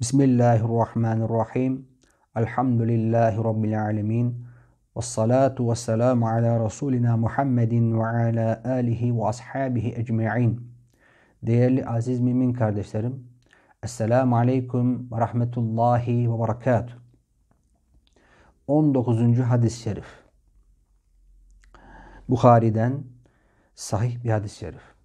Bismillahirrahmanirrahim. Elhamdülillahi Rabbil alemin. Ve salatu ve selamu ala Resulina Muhammedin ve ala alihi ve ashabihi ecma'in. Değerli aziz mümin kardeşlerim. Esselamu aleyküm ve rahmetullahi ve berekatuhu. 19. hadis-i şerif. Bukhari'den sahih bir hadis-i şerif.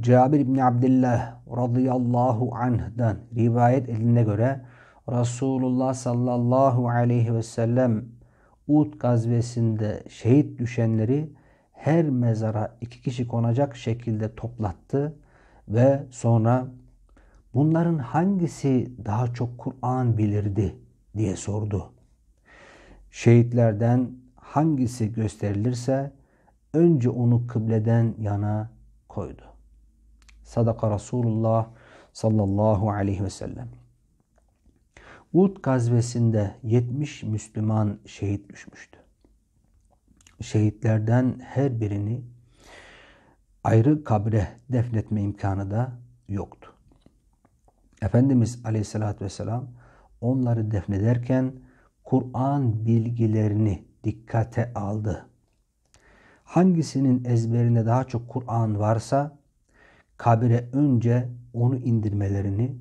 Cabir İbni Abdillah radıyallahu anh'dan rivayet edilene göre Resulullah sallallahu aleyhi ve sellem Uhud gazvesinde şehit düşenleri her mezara iki kişi konacak şekilde toplattı ve sonra bunların hangisi daha çok Kur'an bilirdi diye sordu. Şehitlerden hangisi gösterilirse önce onu kıbleden yana koydu. Sadaka Resulullah sallallahu aleyhi ve sellem. Uhud gazvesinde 70 Müslüman şehit düşmüştü. Şehitlerden her birini ayrı kabre defnetme imkanı da yoktu. Efendimiz aleyhissalatü vesselam onları defnederken Kur'an bilgilerini dikkate aldı. Hangisinin ezberinde daha çok Kur'an varsa kabire önce onu indirmelerini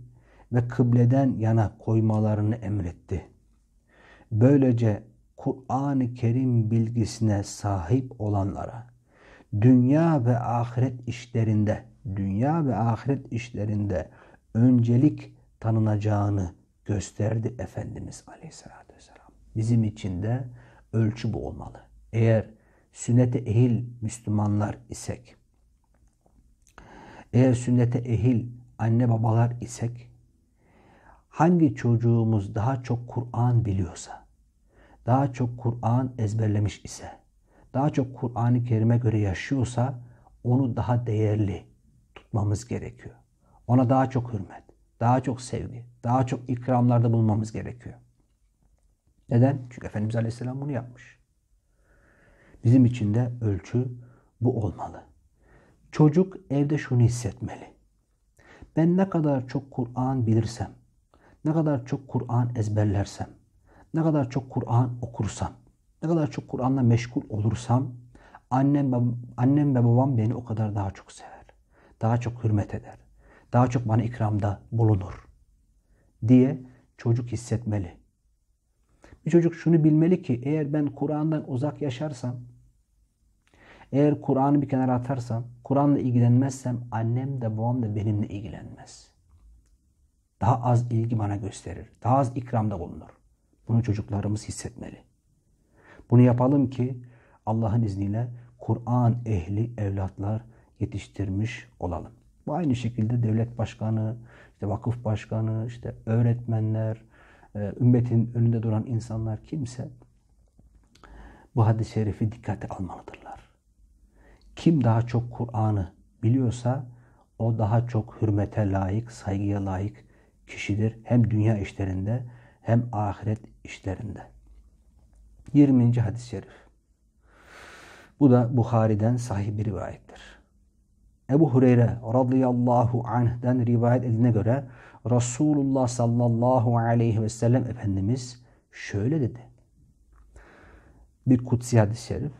ve kıbleden yana koymalarını emretti. Böylece Kur'an-ı Kerim bilgisine sahip olanlara dünya ve ahiret işlerinde dünya ve ahiret işlerinde öncelik tanınacağını gösterdi Efendimiz Aleyhisselatü Vesselam. Bizim için de ölçü bu olmalı. Eğer sünnete ehil Müslümanlar isek, eğer sünnete ehil anne babalar isek hangi çocuğumuz daha çok Kur'an biliyorsa, daha çok Kur'an ezberlemiş ise, daha çok Kur'an-ı Kerim'e göre yaşıyorsa onu daha değerli tutmamız gerekiyor. Ona daha çok hürmet, daha çok sevgi, daha çok ikramlarda bulunmamız gerekiyor. Neden? Çünkü Efendimiz Aleyhisselam bunu yapmış. Bizim için de ölçü bu olmalı. Çocuk evde şunu hissetmeli. Ben ne kadar çok Kur'an bilirsem, ne kadar çok Kur'an ezberlersem, ne kadar çok Kur'an okursam, ne kadar çok Kur'an'la meşgul olursam annem, annem ve babam beni o kadar daha çok sever. Daha çok hürmet eder. Daha çok bana ikramda bulunur. Diye çocuk hissetmeli. Bir çocuk şunu bilmeli ki eğer ben Kur'an'dan uzak yaşarsam eğer Kur'an'ı bir kenara atarsam, Kur'an'la ilgilenmezsem annem de babam da benimle ilgilenmez. Daha az ilgi bana gösterir. Daha az ikramda bulunur. Bunu çocuklarımız hissetmeli. Bunu yapalım ki Allah'ın izniyle Kur'an ehli evlatlar yetiştirmiş olalım. Bu aynı şekilde devlet başkanı, işte vakıf başkanı, işte öğretmenler, e, ümmetin önünde duran insanlar kimse bu hadis-i şerifi dikkate almalıdırlar. Kim daha çok Kur'an'ı biliyorsa o daha çok hürmete layık, saygıya layık kişidir. Hem dünya işlerinde hem ahiret işlerinde. 20. hadis-i şerif. Bu da Bukhari'den sahih bir rivayettir. Ebu Hureyre radıyallahu anh'den rivayet edine göre Resulullah sallallahu aleyhi ve sellem Efendimiz şöyle dedi. Bir kutsi hadis-i şerif.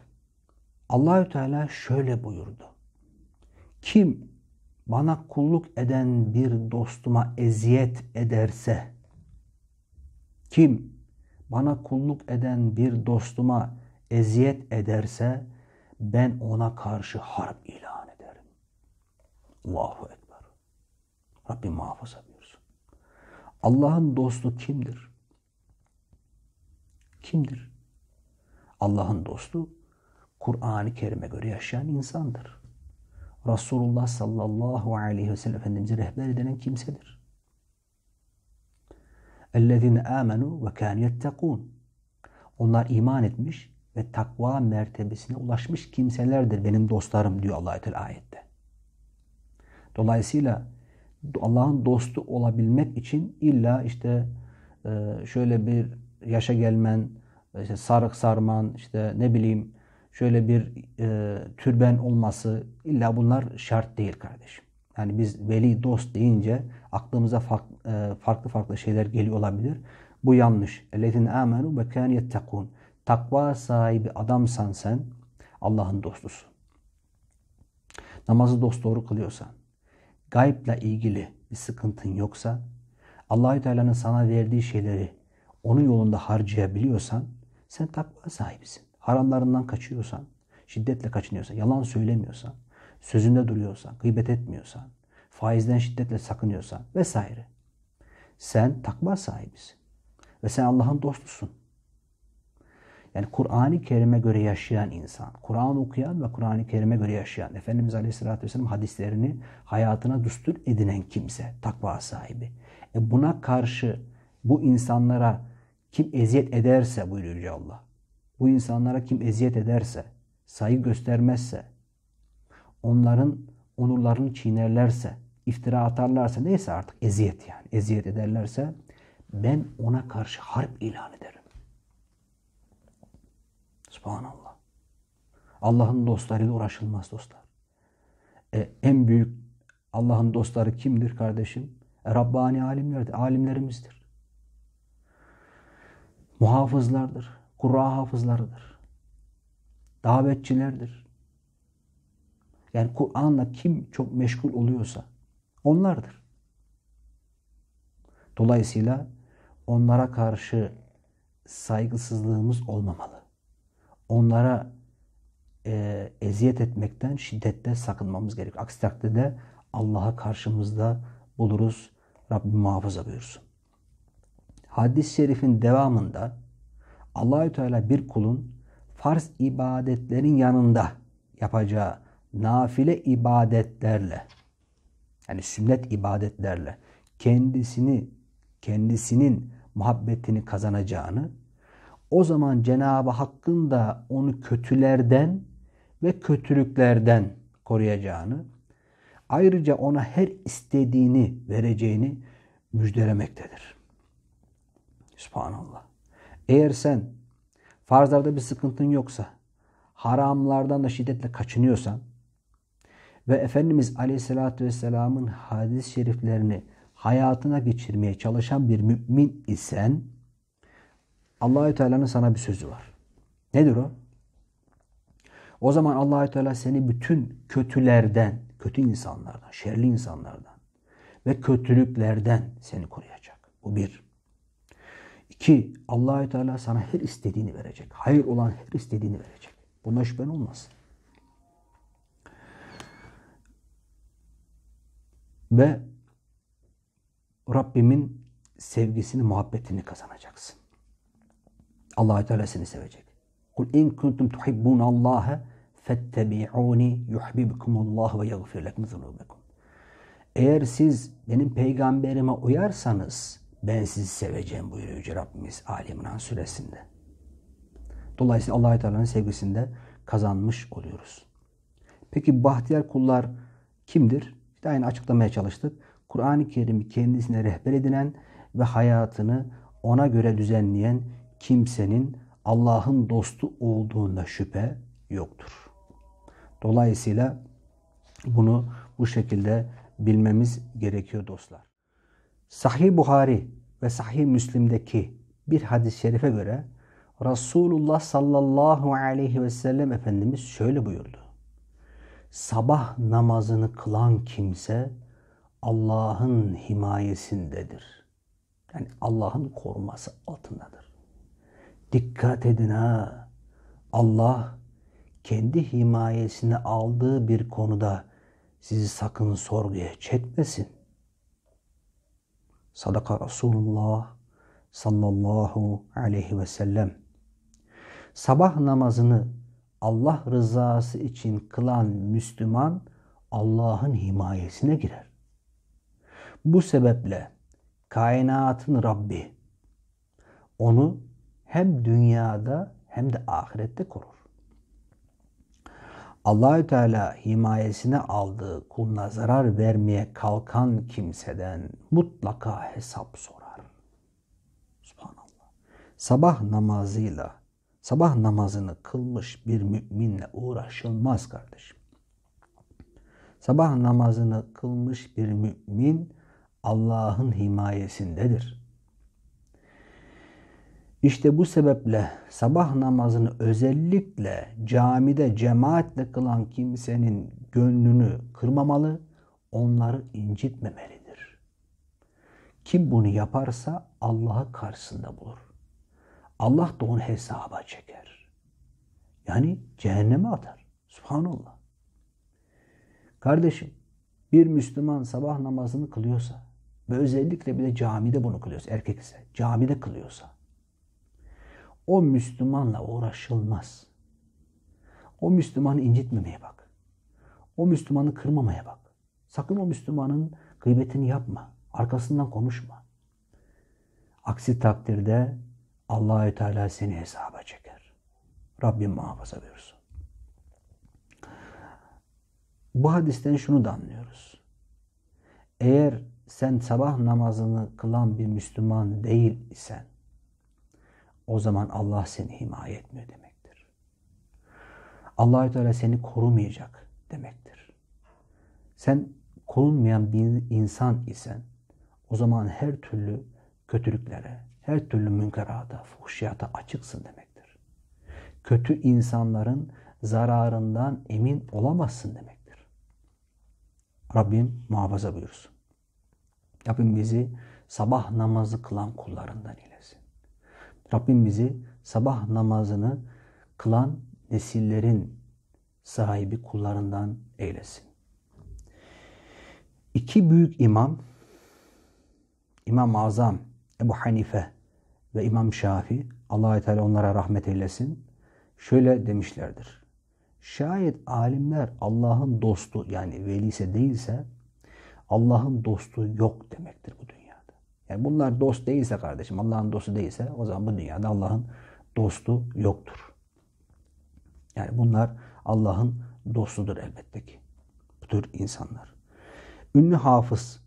Allahü Teala şöyle buyurdu. Kim bana kulluk eden bir dostuma eziyet ederse, kim bana kulluk eden bir dostuma eziyet ederse, ben ona karşı harp ilan ederim. Allahu Ekber. Rabbim muhafaza buyursun. Allah'ın dostu kimdir? Kimdir? Allah'ın dostu Kur'an-ı Kerim'e göre yaşayan insandır. Resulullah sallallahu aleyhi ve sellem Efendimiz'i rehber edilen kimsedir. اَلَّذِينَ آمَنُوا وَكَانْ يَتَّقُونَ Onlar iman etmiş ve takva mertebesine ulaşmış kimselerdir benim dostlarım diyor allah Teala ayette. Dolayısıyla Allah'ın dostu olabilmek için illa işte e, şöyle bir yaşa gelmen, işte sarık sarman, işte ne bileyim şöyle bir e, türben olması illa bunlar şart değil kardeşim. Yani biz veli dost deyince aklımıza fark, e, farklı farklı şeyler geliyor olabilir. Bu yanlış. اَلَّذِينَ آمَنُوا وَكَانْ يَتَّقُونَ Takva sahibi adamsan sen Allah'ın dostusun. Namazı dost dosdoğru kılıyorsan, gaybla ilgili bir sıkıntın yoksa, Allahü Teala'nın sana verdiği şeyleri onun yolunda harcayabiliyorsan sen takva sahibisin haramlarından kaçıyorsan, şiddetle kaçınıyorsan, yalan söylemiyorsan, sözünde duruyorsan, gıybet etmiyorsan, faizden şiddetle sakınıyorsan vesaire. Sen takva sahibisin. Ve sen Allah'ın dostusun. Yani Kur'an-ı Kerim'e göre yaşayan insan, Kur'an okuyan ve Kur'an-ı Kerim'e göre yaşayan, Efendimiz Aleyhisselatü Vesselam hadislerini hayatına düstur edinen kimse, takva sahibi. E buna karşı bu insanlara kim eziyet ederse buyuruyor Allah bu insanlara kim eziyet ederse, saygı göstermezse, onların onurlarını çiğnerlerse, iftira atarlarsa neyse artık eziyet yani eziyet ederlerse ben ona karşı harp ilan ederim. Subhanallah. Allah'ın dostlarıyla uğraşılmaz dostlar. E, en büyük Allah'ın dostları kimdir kardeşim? E, Rabbani alimlerdir, alimlerimizdir. Muhafızlardır, Kur'a hafızlarıdır. Davetçilerdir. Yani Kur'an'la kim çok meşgul oluyorsa onlardır. Dolayısıyla onlara karşı saygısızlığımız olmamalı. Onlara e, eziyet etmekten şiddetle sakınmamız gerek. Aksi takdirde Allah'a karşımızda buluruz. Rabbim muhafaza buyursun. Hadis-i şerifin devamında Allahü Teala bir kulun farz ibadetlerin yanında yapacağı nafile ibadetlerle yani sünnet ibadetlerle kendisini kendisinin muhabbetini kazanacağını o zaman Cenab-ı Hakk'ın da onu kötülerden ve kötülüklerden koruyacağını ayrıca ona her istediğini vereceğini müjdelemektedir. Subhanallah. Eğer sen farzlarda bir sıkıntın yoksa, haramlardan da şiddetle kaçınıyorsan ve Efendimiz Aleyhisselatü Vesselam'ın hadis-i şeriflerini hayatına geçirmeye çalışan bir mümin isen Allahü Teala'nın sana bir sözü var. Nedir o? O zaman Allahü Teala seni bütün kötülerden, kötü insanlardan, şerli insanlardan ve kötülüklerden seni koruyacak. Bu bir. Ki Allahü Teala sana her istediğini verecek. Hayır olan her istediğini verecek. Buna şüphen olmaz. Ve Rabbimin sevgisini, muhabbetini kazanacaksın. Allahü Teala seni sevecek. Kul in kuntum tuhibbun Allah'a fettebi'uni Allah ve yaghfir lekum Eğer siz benim peygamberime uyarsanız ben sizi seveceğim buyuruyor Yüce Rabbimiz Ali İmran suresinde. Dolayısıyla allah Teala'nın sevgisinde kazanmış oluyoruz. Peki bahtiyar kullar kimdir? İşte aynı açıklamaya çalıştık. Kur'an-ı Kerim'i kendisine rehber edinen ve hayatını ona göre düzenleyen kimsenin Allah'ın dostu olduğunda şüphe yoktur. Dolayısıyla bunu bu şekilde bilmemiz gerekiyor dostlar. Sahih Buhari ve Sahih Müslim'deki bir hadis-i şerife göre Resulullah sallallahu aleyhi ve sellem Efendimiz şöyle buyurdu. Sabah namazını kılan kimse Allah'ın himayesindedir. Yani Allah'ın koruması altındadır. Dikkat edin ha. Allah kendi himayesine aldığı bir konuda sizi sakın sorguya çekmesin. Sadaka Resulullah sallallahu aleyhi ve sellem. Sabah namazını Allah rızası için kılan Müslüman Allah'ın himayesine girer. Bu sebeple kainatın Rabbi onu hem dünyada hem de ahirette korur. Allahü Teala himayesine aldığı kuluna zarar vermeye kalkan kimseden mutlaka hesap sorar. Subhanallah. Sabah namazıyla, sabah namazını kılmış bir müminle uğraşılmaz kardeşim. Sabah namazını kılmış bir mümin Allah'ın himayesindedir. İşte bu sebeple sabah namazını özellikle camide cemaatle kılan kimsenin gönlünü kırmamalı, onları incitmemelidir. Kim bunu yaparsa Allah'ı karşısında bulur. Allah da onu hesaba çeker. Yani cehenneme atar. Subhanallah. Kardeşim bir Müslüman sabah namazını kılıyorsa ve özellikle bir de camide bunu kılıyorsa, erkek ise camide kılıyorsa o Müslümanla uğraşılmaz. O Müslümanı incitmemeye bak. O Müslümanı kırmamaya bak. Sakın o Müslümanın gıybetini yapma. Arkasından konuşma. Aksi takdirde Allahü Teala seni hesaba çeker. Rabbim muhafaza buyursun. Bu hadisten şunu da anlıyoruz. Eğer sen sabah namazını kılan bir Müslüman değil isen o zaman Allah seni himaye etmiyor demektir. Allahü Teala seni korumayacak demektir. Sen korunmayan bir insan isen o zaman her türlü kötülüklere, her türlü münkerata, fuhşiyata açıksın demektir. Kötü insanların zararından emin olamazsın demektir. Rabbim muhafaza buyursun. Rabbim bizi sabah namazı kılan kullarından ile. Rabbim bizi sabah namazını kılan nesillerin sahibi kullarından eylesin. İki büyük imam, İmam Azam, Ebu Hanife ve İmam Şafi, allah Teala onlara rahmet eylesin, şöyle demişlerdir. Şayet alimler Allah'ın dostu yani velise değilse Allah'ın dostu yok demektir bu dünya. Yani bunlar dost değilse kardeşim, Allah'ın dostu değilse o zaman bu dünyada Allah'ın dostu yoktur. Yani bunlar Allah'ın dostudur elbette ki. Bu tür insanlar. Ünlü hafız,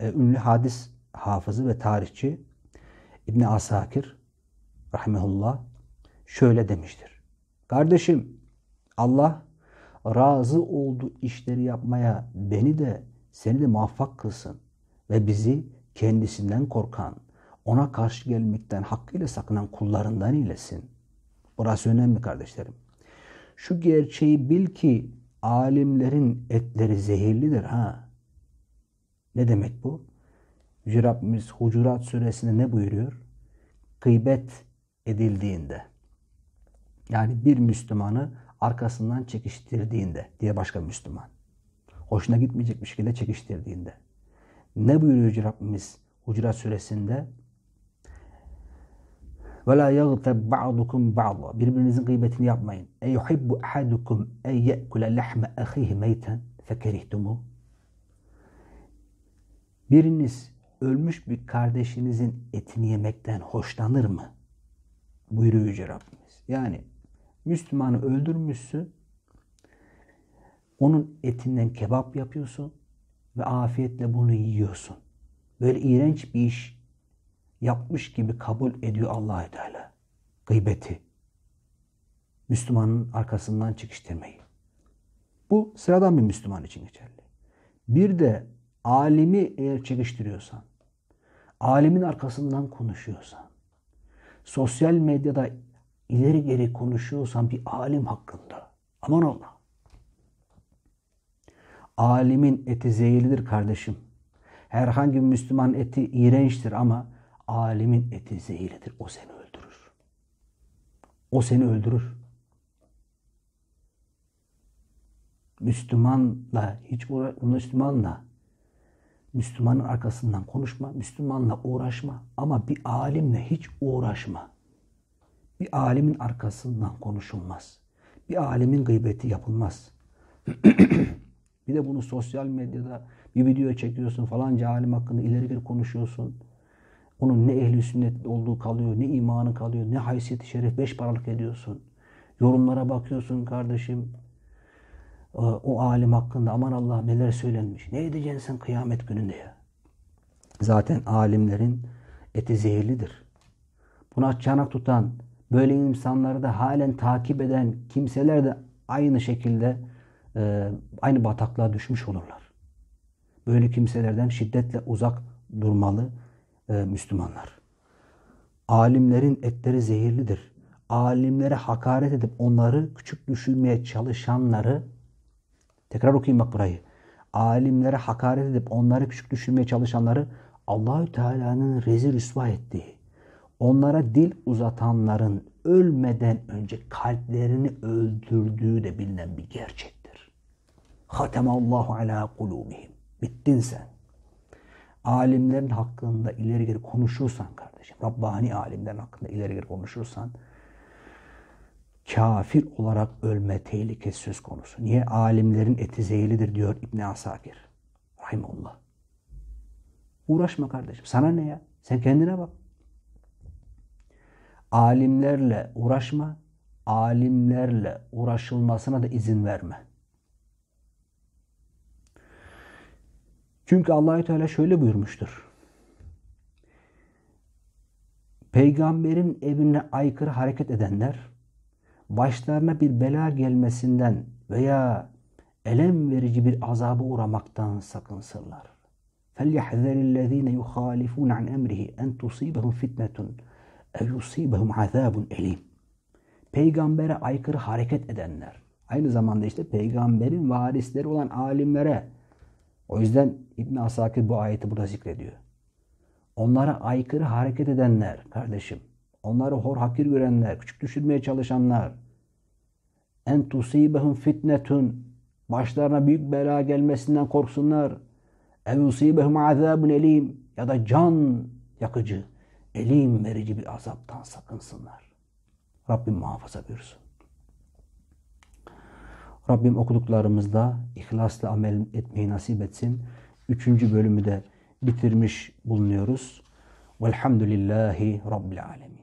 e, ünlü hadis hafızı ve tarihçi İbni Asakir rahmetullah, şöyle demiştir. Kardeşim Allah razı olduğu işleri yapmaya beni de seni de muvaffak kılsın ve bizi kendisinden korkan, ona karşı gelmekten hakkıyla sakınan kullarından eylesin. Burası önemli kardeşlerim. Şu gerçeği bil ki alimlerin etleri zehirlidir ha. Ne demek bu? Yüce Rabbimiz Hucurat suresinde ne buyuruyor? Kıybet edildiğinde yani bir Müslümanı arkasından çekiştirdiğinde diye başka Müslüman hoşuna gitmeyecek bir şekilde çekiştirdiğinde ne buyuruyor Rabbimiz Hucurat suresinde? وَلَا يَغْتَبْ بَعْضُكُمْ بَعْضًا Birbirinizin gıybetini yapmayın. اَيُحِبُّ اَحَدُكُمْ اَنْ يَأْكُلَ لَحْمَ اَخِيهِ مَيْتًا فَكَرِهْتُمُ Biriniz ölmüş bir kardeşinizin etini yemekten hoşlanır mı? Buyuruyor Yüce Rabbimiz. Yani Müslümanı öldürmüşsün, onun etinden kebap yapıyorsun ve afiyetle bunu yiyorsun. Böyle iğrenç bir iş yapmış gibi kabul ediyor allah Teala. Gıybeti. Müslümanın arkasından çıkıştırmayı Bu sıradan bir Müslüman için geçerli. Bir de alimi eğer çekiştiriyorsan, alimin arkasından konuşuyorsan, sosyal medyada ileri geri konuşuyorsan bir alim hakkında aman Allah Alimin eti zehirlidir kardeşim. Herhangi bir Müslüman eti iğrençtir ama alimin eti zehirlidir. O seni öldürür. O seni öldürür. Müslümanla hiç uğra Müslümanla Müslümanın arkasından konuşma, Müslümanla uğraşma ama bir alimle hiç uğraşma. Bir alimin arkasından konuşulmaz. Bir alimin gıybeti yapılmaz. Bir de bunu sosyal medyada bir video çekiyorsun falan alim hakkında ileri geri konuşuyorsun. Onun ne ehli sünnet olduğu kalıyor, ne imanı kalıyor, ne haysiyeti şeref beş paralık ediyorsun. Yorumlara bakıyorsun kardeşim. Ee, o alim hakkında aman Allah neler söylenmiş. Ne edeceksin sen kıyamet gününde ya? Zaten alimlerin eti zehirlidir. Buna çanak tutan, böyle insanları da halen takip eden kimseler de aynı şekilde e, aynı bataklığa düşmüş olurlar. Böyle kimselerden şiddetle uzak durmalı e, Müslümanlar. Alimlerin etleri zehirlidir. Alimlere hakaret edip onları küçük düşürmeye çalışanları tekrar okuyayım bak burayı. Alimlere hakaret edip onları küçük düşürmeye çalışanları Allahü Teala'nın rezil rüsva ettiği, onlara dil uzatanların ölmeden önce kalplerini öldürdüğü de bilinen bir gerçek. Hatemallahu ala kulubihim. Bittin sen. Alimlerin hakkında ileri geri konuşursan kardeşim, Rabbani alimlerin hakkında ileri geri konuşursan kafir olarak ölme tehlikesi söz konusu. Niye? Alimlerin eti zehirlidir diyor İbn Asakir. Rahimullah. Uğraşma kardeşim. Sana ne ya? Sen kendine bak. Alimlerle uğraşma. Alimlerle uğraşılmasına da izin verme. Çünkü Allahü Teala şöyle buyurmuştur. Peygamberin evine aykırı hareket edenler başlarına bir bela gelmesinden veya elem verici bir azabı uğramaktan sakınsırlar. فَلْيَحْذَرِ الَّذ۪ينَ يُخَالِفُونَ عَنْ اَمْرِهِ اَنْ تُصِيبَهُمْ فِتْنَةٌ اَوْ يُصِيبَهُمْ عَذَابٌ اَلِيمٌ Peygambere aykırı hareket edenler, aynı zamanda işte peygamberin varisleri olan alimlere o yüzden İbn Asakir bu ayeti burada zikrediyor. Onlara aykırı hareket edenler kardeşim, onları hor hakir görenler, küçük düşürmeye çalışanlar, en tusibehum fitnetun başlarına büyük bela gelmesinden korksunlar. Ev yusibehum azabun elim ya da can yakıcı, elim verici bir azaptan sakınsınlar. Rabbim muhafaza buyursun. Rabbim okuduklarımızda ihlasla amel etmeyi nasip etsin. Üçüncü bölümü de bitirmiş bulunuyoruz. Velhamdülillahi Rabbil Alemin.